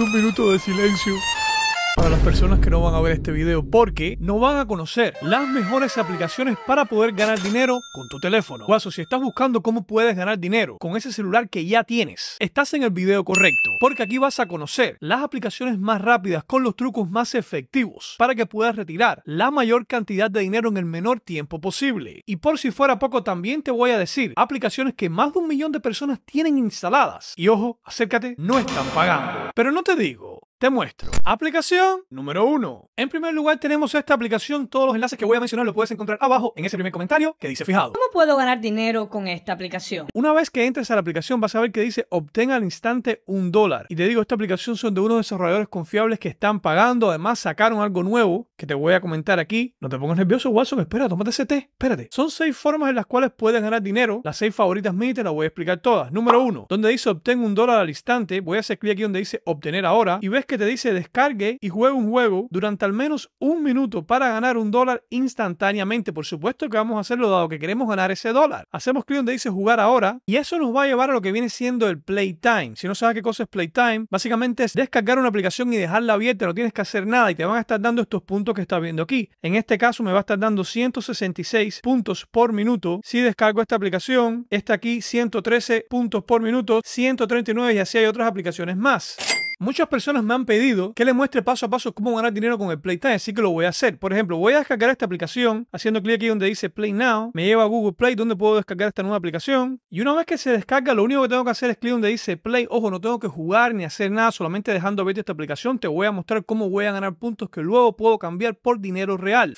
un minuto de silencio para las personas que no van a ver este video porque no van a conocer las mejores aplicaciones para poder ganar dinero con tu teléfono. Guaso, si estás buscando cómo puedes ganar dinero con ese celular que ya tienes, estás en el video correcto porque aquí vas a conocer las aplicaciones más rápidas con los trucos más efectivos para que puedas retirar la mayor cantidad de dinero en el menor tiempo posible. Y por si fuera poco, también te voy a decir aplicaciones que más de un millón de personas tienen instaladas. Y ojo, acércate, no están pagando. Pero no te digo te muestro. Aplicación número uno. En primer lugar tenemos esta aplicación. Todos los enlaces que voy a mencionar los puedes encontrar abajo en ese primer comentario que dice fijado. ¿Cómo puedo ganar dinero con esta aplicación? Una vez que entres a la aplicación vas a ver que dice obtén al instante un dólar. Y te digo, esta aplicación son de uno de unos desarrolladores confiables que están pagando. Además sacaron algo nuevo que te voy a comentar aquí. No te pongas nervioso Watson, espera, tómate ese té. Espérate. Son seis formas en las cuales puedes ganar dinero. Las seis favoritas mías te las voy a explicar todas. Número uno, Donde dice obtenga un dólar al instante. Voy a hacer clic aquí donde dice obtener ahora. Y ves que que te dice descargue y juegue un juego durante al menos un minuto para ganar un dólar instantáneamente. Por supuesto que vamos a hacerlo dado que queremos ganar ese dólar. Hacemos clic donde dice jugar ahora y eso nos va a llevar a lo que viene siendo el playtime. Si no sabes qué cosa es playtime, básicamente es descargar una aplicación y dejarla abierta, no tienes que hacer nada y te van a estar dando estos puntos que estás viendo aquí. En este caso me va a estar dando 166 puntos por minuto. Si descargo esta aplicación, está aquí 113 puntos por minuto, 139 y así hay otras aplicaciones más. Muchas personas me han pedido que les muestre paso a paso cómo ganar dinero con el Playtime, así que lo voy a hacer. Por ejemplo, voy a descargar esta aplicación haciendo clic aquí donde dice Play Now. Me lleva a Google Play donde puedo descargar esta nueva aplicación. Y una vez que se descarga, lo único que tengo que hacer es clic donde dice Play. Ojo, no tengo que jugar ni hacer nada, solamente dejando abierta esta aplicación te voy a mostrar cómo voy a ganar puntos que luego puedo cambiar por dinero real.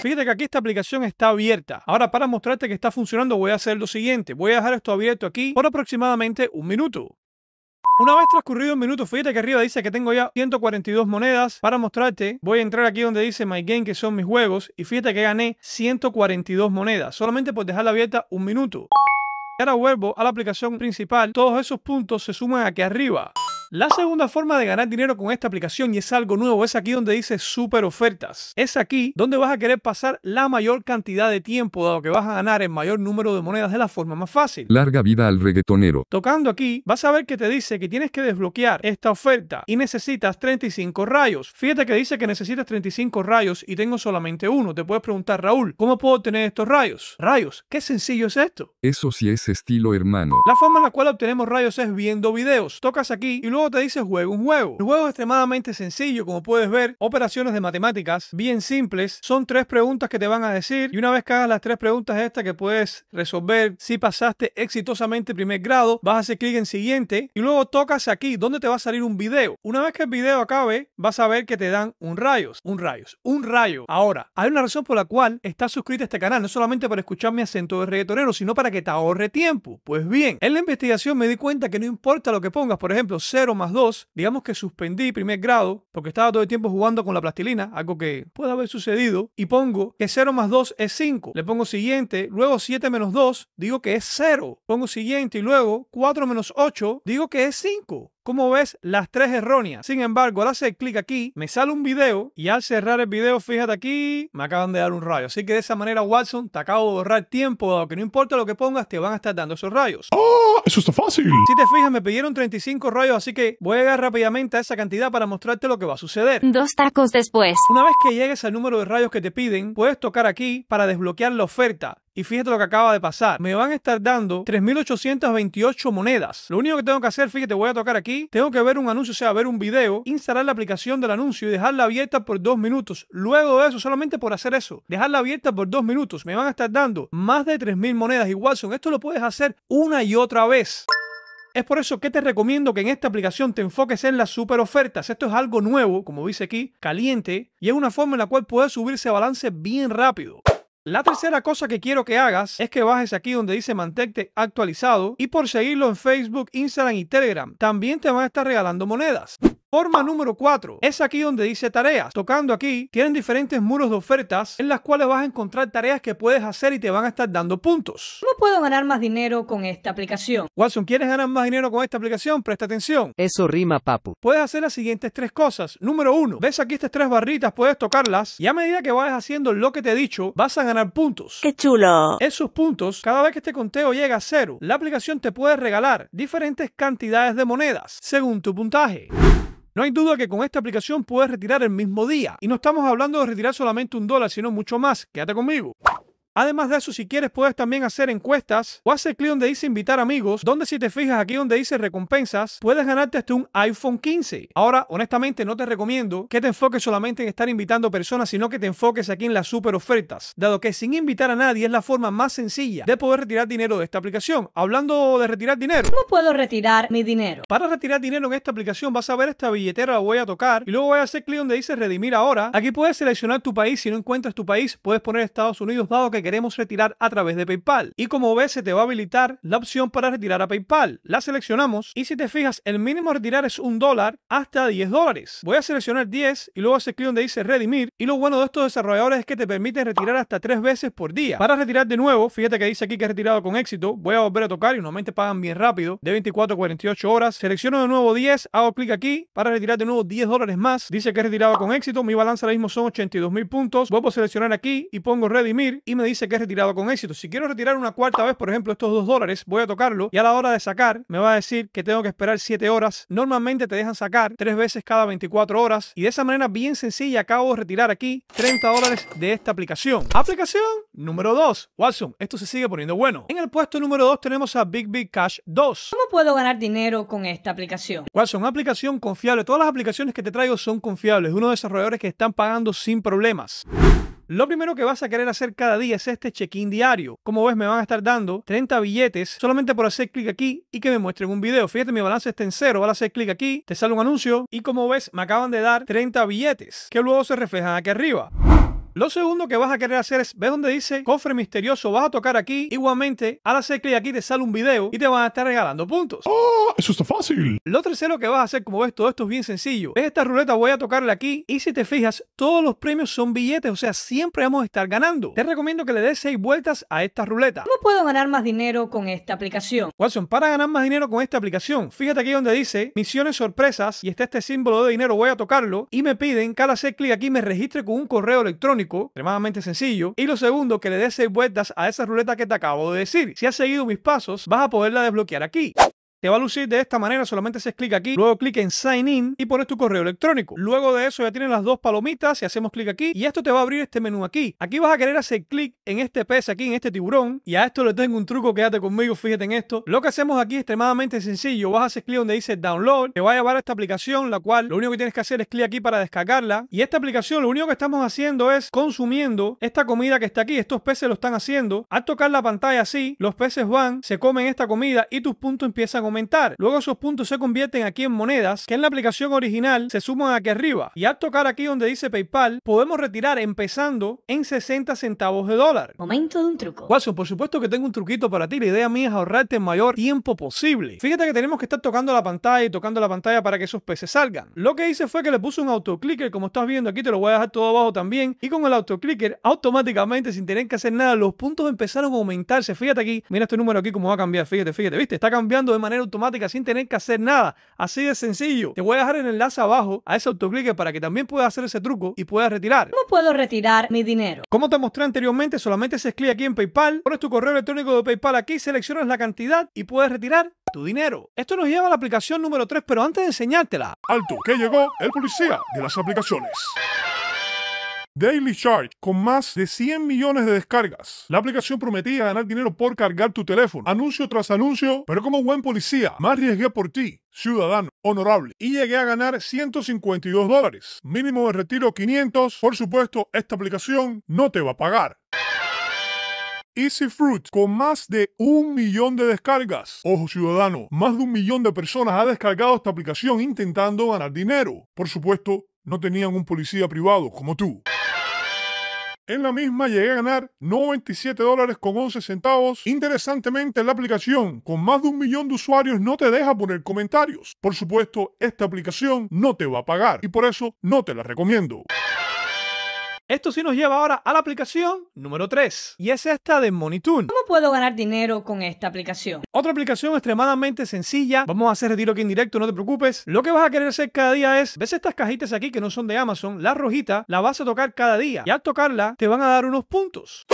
Fíjate que aquí esta aplicación está abierta. Ahora para mostrarte que está funcionando voy a hacer lo siguiente. Voy a dejar esto abierto aquí por aproximadamente un minuto. Una vez transcurrido un minuto, fíjate que arriba dice que tengo ya 142 monedas. Para mostrarte, voy a entrar aquí donde dice My Game, que son mis juegos, y fíjate que gané 142 monedas, solamente por dejarla abierta un minuto. Ahora vuelvo a la aplicación principal, todos esos puntos se suman aquí arriba. La segunda forma de ganar dinero con esta aplicación, y es algo nuevo, es aquí donde dice super ofertas. Es aquí donde vas a querer pasar la mayor cantidad de tiempo, dado que vas a ganar el mayor número de monedas de la forma más fácil. Larga vida al reggaetonero. Tocando aquí, vas a ver que te dice que tienes que desbloquear esta oferta y necesitas 35 rayos. Fíjate que dice que necesitas 35 rayos y tengo solamente uno. Te puedes preguntar, Raúl, ¿cómo puedo obtener estos rayos? Rayos, qué sencillo es esto. Eso sí es estilo hermano. La forma en la cual obtenemos rayos es viendo videos. Tocas aquí y luego te dice juego, un juego. El juego es extremadamente sencillo, como puedes ver, operaciones de matemáticas bien simples. Son tres preguntas que te van a decir y una vez que hagas las tres preguntas estas que puedes resolver si pasaste exitosamente primer grado, vas a hacer clic en siguiente y luego tocas aquí donde te va a salir un video. Una vez que el video acabe, vas a ver que te dan un rayos, un rayos, un rayo. Ahora, hay una razón por la cual estás suscrito a este canal, no solamente para escuchar mi acento de reggaetonero, sino para que te ahorre tiempo. Pues bien, en la investigación me di cuenta que no importa lo que pongas, por ejemplo, cero más 2, digamos que suspendí primer grado porque estaba todo el tiempo jugando con la plastilina, algo que puede haber sucedido, y pongo que 0 más 2 es 5. Le pongo siguiente, luego 7 menos 2, digo que es 0. Pongo siguiente y luego 4 menos 8, digo que es 5. Como ves, las tres erróneas. Sin embargo, al hacer clic aquí, me sale un video y al cerrar el video, fíjate aquí, me acaban de dar un rayo. Así que de esa manera, Watson, te acabo de ahorrar tiempo, dado que no importa lo que pongas, te van a estar dando esos rayos. ¡Ah! Eso está fácil. Si te fijas, me pidieron 35 rayos, así que voy a llegar rápidamente a esa cantidad para mostrarte lo que va a suceder. Dos tacos después. Una vez que llegues al número de rayos que te piden, puedes tocar aquí para desbloquear la oferta y fíjate lo que acaba de pasar. Me van a estar dando 3.828 monedas. Lo único que tengo que hacer, fíjate, voy a tocar aquí. Tengo que ver un anuncio, o sea, ver un video, instalar la aplicación del anuncio y dejarla abierta por dos minutos. Luego de eso, solamente por hacer eso, dejarla abierta por dos minutos, me van a estar dando más de 3.000 monedas. Y Watson, esto lo puedes hacer una y otra vez. Es por eso que te recomiendo que en esta aplicación te enfoques en las super ofertas. Esto es algo nuevo, como dice aquí, caliente, y es una forma en la cual puedes subirse a balance bien rápido. La tercera cosa que quiero que hagas es que bajes aquí donde dice mantente actualizado y por seguirlo en Facebook, Instagram y Telegram. También te van a estar regalando monedas. Forma número 4. Es aquí donde dice tareas. Tocando aquí, tienen diferentes muros de ofertas en las cuales vas a encontrar tareas que puedes hacer y te van a estar dando puntos. ¿Cómo puedo ganar más dinero con esta aplicación? Watson, ¿quieres ganar más dinero con esta aplicación? Presta atención. Eso rima, papu. Puedes hacer las siguientes tres cosas. Número 1. Ves aquí estas tres barritas, puedes tocarlas y a medida que vayas haciendo lo que te he dicho, vas a ganar puntos. ¡Qué chulo! Esos puntos, cada vez que este conteo llega a cero, la aplicación te puede regalar diferentes cantidades de monedas según tu puntaje. No hay duda que con esta aplicación puedes retirar el mismo día. Y no estamos hablando de retirar solamente un dólar, sino mucho más. Quédate conmigo. Además de eso, si quieres, puedes también hacer encuestas o hacer clic donde dice invitar amigos, donde si te fijas aquí donde dice recompensas, puedes ganarte hasta un iPhone 15. Ahora, honestamente, no te recomiendo que te enfoques solamente en estar invitando personas, sino que te enfoques aquí en las super ofertas, dado que sin invitar a nadie es la forma más sencilla de poder retirar dinero de esta aplicación. Hablando de retirar dinero. ¿Cómo puedo retirar mi dinero? Para retirar dinero en esta aplicación vas a ver esta billetera, la voy a tocar y luego voy a hacer clic donde dice redimir ahora. Aquí puedes seleccionar tu país, si no encuentras tu país, puedes poner Estados Unidos, dado que queremos retirar a través de PayPal. Y como ves, se te va a habilitar la opción para retirar a PayPal. La seleccionamos y si te fijas, el mínimo retirar es un dólar hasta 10 dólares. Voy a seleccionar 10 y luego hace clic donde dice redimir. Y lo bueno de estos desarrolladores es que te permiten retirar hasta tres veces por día. Para retirar de nuevo, fíjate que dice aquí que he retirado con éxito. Voy a volver a tocar y normalmente pagan bien rápido, de 24 a 48 horas. Selecciono de nuevo 10, hago clic aquí para retirar de nuevo 10 dólares más. Dice que he retirado con éxito. Mi balance ahora mismo son 82 mil puntos. Vuelvo a seleccionar aquí y pongo redimir y me dice que he retirado con éxito. Si quiero retirar una cuarta vez, por ejemplo, estos 2 dólares, voy a tocarlo y a la hora de sacar me va a decir que tengo que esperar siete horas. Normalmente te dejan sacar 3 veces cada 24 horas y de esa manera bien sencilla acabo de retirar aquí 30 dólares de esta aplicación. Aplicación número 2. Watson, esto se sigue poniendo bueno. En el puesto número 2 tenemos a Big Big Cash 2. ¿Cómo puedo ganar dinero con esta aplicación? Watson, aplicación confiable. Todas las aplicaciones que te traigo son confiables. uno de desarrolladores que están pagando sin problemas. Lo primero que vas a querer hacer cada día es este check-in diario. Como ves, me van a estar dando 30 billetes solamente por hacer clic aquí y que me muestren un video. Fíjate, mi balance está en cero. a hacer clic aquí, te sale un anuncio y como ves, me acaban de dar 30 billetes que luego se reflejan aquí arriba. Lo segundo que vas a querer hacer es, ves donde dice cofre misterioso, vas a tocar aquí. Igualmente, al hacer clic aquí te sale un video y te van a estar regalando puntos. ¡Oh! Eso está fácil. Lo tercero que vas a hacer, como ves, todo esto es bien sencillo. Ves esta ruleta, voy a tocarla aquí y si te fijas, todos los premios son billetes, o sea, siempre vamos a estar ganando. Te recomiendo que le des seis vueltas a esta ruleta. ¿Cómo puedo ganar más dinero con esta aplicación? Watson, para ganar más dinero con esta aplicación, fíjate aquí donde dice misiones sorpresas y está este símbolo de dinero, voy a tocarlo y me piden que al hacer clic aquí me registre con un correo electrónico extremadamente sencillo. Y lo segundo, que le des seis vueltas a esa ruleta que te acabo de decir. Si has seguido mis pasos, vas a poderla desbloquear aquí. Te va a lucir de esta manera, solamente haces clic aquí, luego clic en Sign In y pones tu correo electrónico. Luego de eso ya tienes las dos palomitas y hacemos clic aquí y esto te va a abrir este menú aquí. Aquí vas a querer hacer clic en este pez aquí, en este tiburón y a esto le tengo un truco, quédate conmigo, fíjate en esto. Lo que hacemos aquí es extremadamente sencillo, vas a hacer clic donde dice Download, te va a llevar a esta aplicación, la cual lo único que tienes que hacer es clic aquí para descargarla y esta aplicación lo único que estamos haciendo es consumiendo esta comida que está aquí, estos peces lo están haciendo. Al tocar la pantalla así, los peces van, se comen esta comida y tus puntos empiezan a aumentar. Luego esos puntos se convierten aquí en monedas que en la aplicación original se suman aquí arriba. Y al tocar aquí donde dice PayPal, podemos retirar empezando en 60 centavos de dólar. Momento de un truco. Guaso, por supuesto que tengo un truquito para ti. La idea mía es ahorrarte el mayor tiempo posible. Fíjate que tenemos que estar tocando la pantalla y tocando la pantalla para que esos peces salgan. Lo que hice fue que le puse un autoclicker, como estás viendo aquí, te lo voy a dejar todo abajo también. Y con el autoclicker, automáticamente, sin tener que hacer nada, los puntos empezaron a aumentarse. Fíjate aquí, mira este número aquí cómo va a cambiar. Fíjate, fíjate, ¿viste? Está cambiando de manera automática sin tener que hacer nada. Así de sencillo. Te voy a dejar el enlace abajo a ese autoclique para que también puedas hacer ese truco y puedas retirar. ¿Cómo puedo retirar mi dinero? Como te mostré anteriormente, solamente se clic aquí en PayPal, pones tu correo electrónico de PayPal aquí, seleccionas la cantidad y puedes retirar tu dinero. Esto nos lleva a la aplicación número 3, pero antes de enseñártela. Alto, que llegó el policía de las aplicaciones. Daily Charge, con más de 100 millones de descargas. La aplicación prometía ganar dinero por cargar tu teléfono, anuncio tras anuncio, pero como buen policía, más arriesgué por ti, ciudadano honorable, y llegué a ganar 152 dólares. Mínimo de retiro 500. Por supuesto, esta aplicación no te va a pagar. Easy Fruit con más de un millón de descargas. Ojo ciudadano, más de un millón de personas ha descargado esta aplicación intentando ganar dinero. Por supuesto, no tenían un policía privado como tú. En la misma llegué a ganar 97 dólares con 11 centavos. Interesantemente, la aplicación con más de un millón de usuarios no te deja poner comentarios. Por supuesto, esta aplicación no te va a pagar y por eso no te la recomiendo. Esto sí nos lleva ahora a la aplicación número 3, y es esta de Monitune. ¿Cómo puedo ganar dinero con esta aplicación? Otra aplicación extremadamente sencilla. Vamos a hacer retiro aquí en directo, no te preocupes. Lo que vas a querer hacer cada día es, ves estas cajitas aquí que no son de Amazon, la rojita, la vas a tocar cada día. Y al tocarla, te van a dar unos puntos.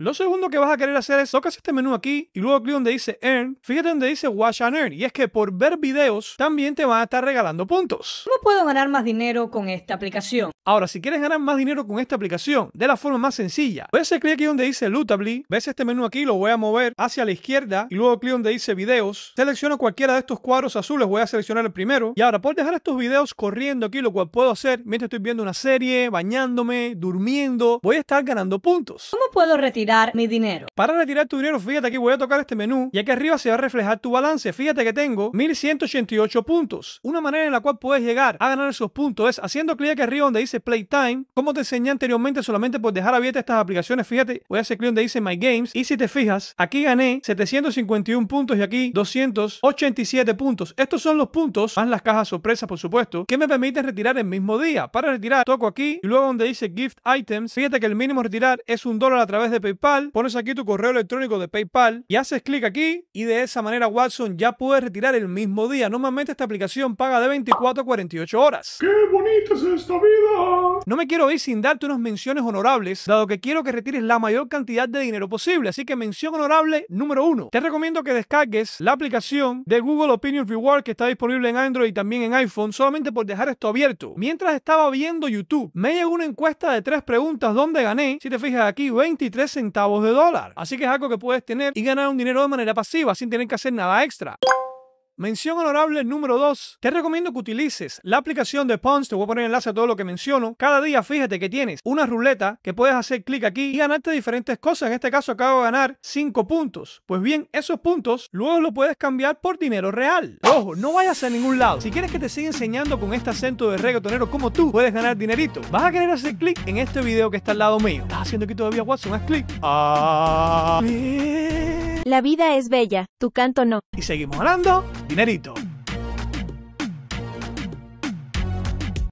Lo segundo que vas a querer hacer es tocas este menú aquí y luego clic donde dice Earn. Fíjate donde dice Watch and Earn. Y es que por ver videos también te van a estar regalando puntos. ¿Cómo puedo ganar más dinero con esta aplicación? Ahora, si quieres ganar más dinero con esta aplicación de la forma más sencilla, voy a hacer clic aquí donde dice Lootably Ves este menú aquí, lo voy a mover hacia la izquierda y luego clic donde dice Videos. Selecciono cualquiera de estos cuadros azules. Voy a seleccionar el primero. Y ahora, por dejar estos videos corriendo aquí, lo cual puedo hacer mientras estoy viendo una serie, bañándome, durmiendo, voy a estar ganando puntos. ¿Cómo puedo retirar? mi dinero. Para retirar tu dinero, fíjate aquí, voy a tocar este menú y aquí arriba se va a reflejar tu balance. Fíjate que tengo 1188 puntos. Una manera en la cual puedes llegar a ganar esos puntos es haciendo clic aquí arriba donde dice Playtime. Como te enseñé anteriormente, solamente por dejar abiertas estas aplicaciones, fíjate, voy a hacer clic donde dice My Games y si te fijas, aquí gané 751 puntos y aquí 287 puntos. Estos son los puntos, más las cajas sorpresas, por supuesto, que me permiten retirar el mismo día. Para retirar, toco aquí y luego donde dice Gift Items, fíjate que el mínimo retirar es un dólar a través de PayPal pones aquí tu correo electrónico de PayPal y haces clic aquí y de esa manera Watson ya puede retirar el mismo día. Normalmente esta aplicación paga de 24 a 48 horas. ¡Qué bonita es esta vida! No me quiero ir sin darte unas menciones honorables, dado que quiero que retires la mayor cantidad de dinero posible. Así que mención honorable número uno Te recomiendo que descargues la aplicación de Google Opinion Reward que está disponible en Android y también en iPhone solamente por dejar esto abierto. Mientras estaba viendo YouTube, me llegó una encuesta de tres preguntas donde gané, si te fijas aquí, 23 en centavos de dólar. Así que es algo que puedes tener y ganar un dinero de manera pasiva sin tener que hacer nada extra. Mención honorable número 2. Te recomiendo que utilices la aplicación de Pons. Te voy a poner enlace a todo lo que menciono. Cada día fíjate que tienes una ruleta que puedes hacer clic aquí y ganarte diferentes cosas. En este caso acabo de ganar 5 puntos. Pues bien, esos puntos luego los puedes cambiar por dinero real. Ojo, no vayas a ningún lado. Si quieres que te siga enseñando con este acento de reggaetonero como tú, puedes ganar dinerito. Vas a querer hacer clic en este video que está al lado mío. ¿Estás haciendo aquí todavía, Watson? Haz clic. Ah. la vida es bella, tu canto no. Y seguimos hablando dinerito.